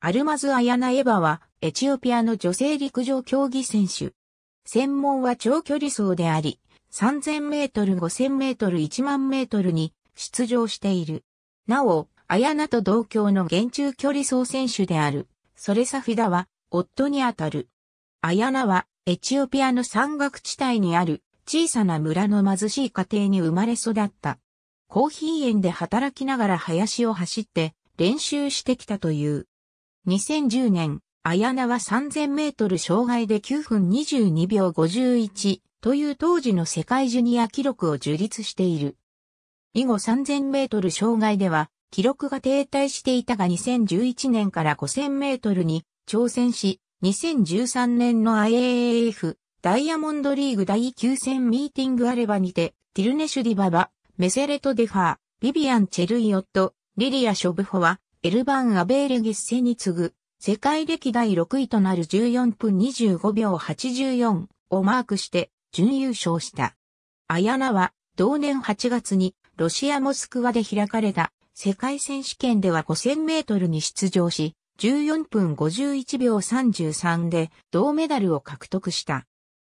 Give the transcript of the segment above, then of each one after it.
アルマズ・アヤナエヴァは、エチオピアの女性陸上競技選手。専門は長距離走であり、3000メートル、5000メートル、1万メートルに出場している。なお、アヤナと同郷の現中距離走選手である、ソレサフィダは、夫にあたる。アヤナは、エチオピアの山岳地帯にある、小さな村の貧しい家庭に生まれ育った。コーヒー園で働きながら林を走って、練習してきたという。2010年、綾菜は3000メートル障害で9分22秒51という当時の世界ジュニア記録を樹立している。以後3000メートル障害では、記録が停滞していたが2011年から5000メートルに挑戦し、2013年の IAAF ダイヤモンドリーグ第9戦ミーティングアレバにて、ティルネシュディババ、メセレトデファー、ビビアン・チェルイオット、リリア・ショブホは、エルバン・アベーレ・ゲッセに次ぐ、世界歴代6位となる14分25秒84をマークして準優勝した。アヤナは同年8月にロシア・モスクワで開かれた世界選手権では5000メートルに出場し、14分51秒33で銅メダルを獲得した。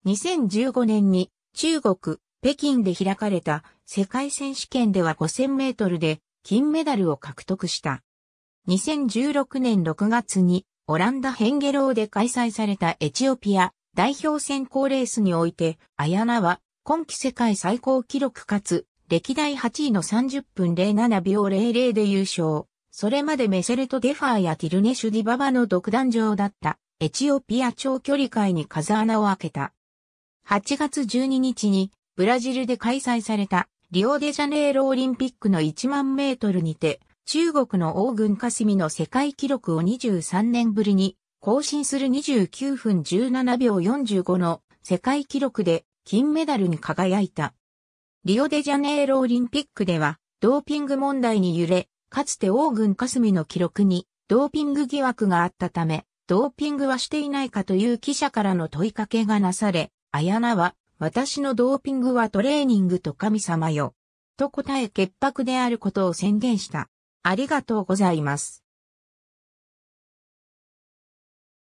2015年に中国、北京で開かれた世界選手権では5000メートルで金メダルを獲得した。2016年6月にオランダヘンゲローで開催されたエチオピア代表選考レースにおいて、アヤナは今季世界最高記録かつ歴代8位の30分07秒00で優勝。それまでメセルト・デファーやティルネシュ・ディババの独壇場だったエチオピア長距離界に風穴を開けた。8月12日にブラジルで開催されたリオデジャネイロオリンピックの1万メートルにて中国の王軍霞の世界記録を23年ぶりに更新する29分17秒45の世界記録で金メダルに輝いた。リオデジャネイロオリンピックではドーピング問題に揺れ、かつて王軍霞の記録にドーピング疑惑があったため、ドーピングはしていないかという記者からの問いかけがなされ、あやなは、私のドーピングはトレーニングと神様よ。と答え潔白であることを宣言した。ありがとうございます。